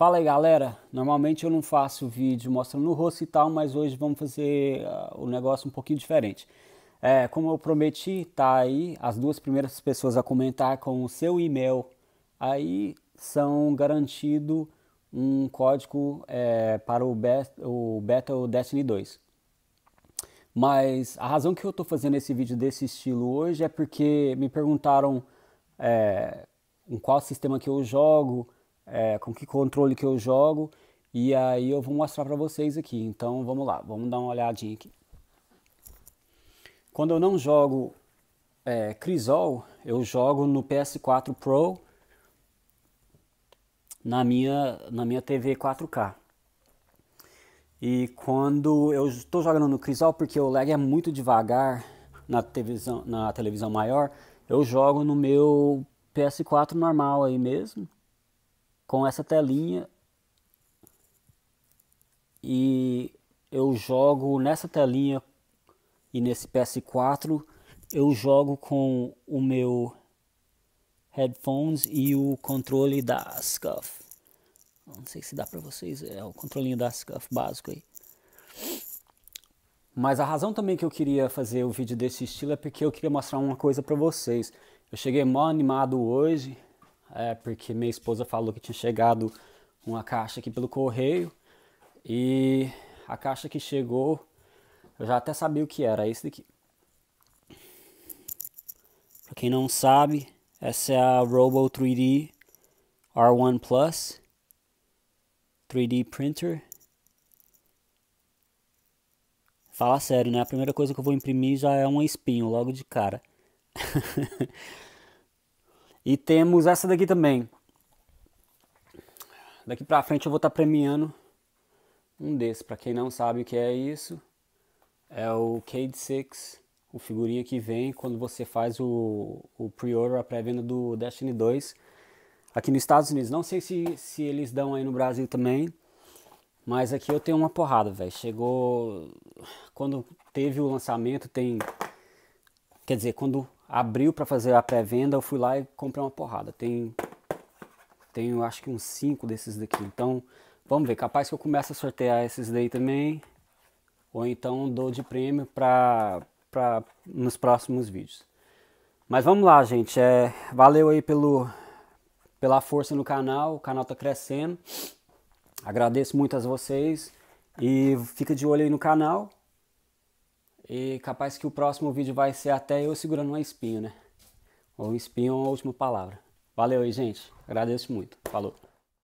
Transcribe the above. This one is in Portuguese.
Fala aí galera, normalmente eu não faço vídeo mostrando o rosto e tal, mas hoje vamos fazer uh, o negócio um pouquinho diferente. É, como eu prometi, tá aí as duas primeiras pessoas a comentar com o seu e-mail, aí são garantido um código é, para o, Be o Battle Destiny 2. Mas a razão que eu estou fazendo esse vídeo desse estilo hoje é porque me perguntaram é, em qual sistema que eu jogo, é, com que controle que eu jogo. E aí eu vou mostrar para vocês aqui. Então vamos lá, vamos dar uma olhadinha aqui. Quando eu não jogo é, Crisol, eu jogo no PS4 Pro na minha, na minha TV 4K. E quando eu estou jogando no Crisol, porque o lag é muito devagar na televisão, na televisão maior, eu jogo no meu PS4 normal aí mesmo com essa telinha e eu jogo nessa telinha e nesse PS4 eu jogo com o meu headphones e o controle da SCUF. Não sei se dá para vocês, é o controlinho da SCUF básico aí. Mas a razão também que eu queria fazer o vídeo desse estilo é porque eu queria mostrar uma coisa para vocês. Eu cheguei mó animado hoje, é, porque minha esposa falou que tinha chegado uma caixa aqui pelo correio e a caixa que chegou, eu já até sabia o que era, esse daqui. Para quem não sabe, essa é a Robo 3D R1 Plus 3D Printer. Fala sério, né? A primeira coisa que eu vou imprimir já é um espinho logo de cara. E temos essa daqui também. Daqui pra frente eu vou estar tá premiando um desses. Pra quem não sabe o que é isso, é o Cade 6, o figurinha que vem quando você faz o, o pre-order, a pré-venda do Destiny 2 aqui nos Estados Unidos. Não sei se, se eles dão aí no Brasil também, mas aqui eu tenho uma porrada, velho. Chegou. Quando teve o lançamento, tem. Quer dizer, quando abriu para fazer a pré-venda, eu fui lá e comprei uma porrada. Tem tenho acho que uns 5 desses daqui. Então, vamos ver, capaz que eu comece a sortear esses daí também, ou então dou de prêmio para para nos próximos vídeos. Mas vamos lá, gente, é, valeu aí pelo pela força no canal, o canal tá crescendo. Agradeço muito a vocês e fica de olho aí no canal. E capaz que o próximo vídeo vai ser até eu segurando né? um espinho, né? Ou espinho ou a última palavra. Valeu aí, gente. Agradeço muito. Falou.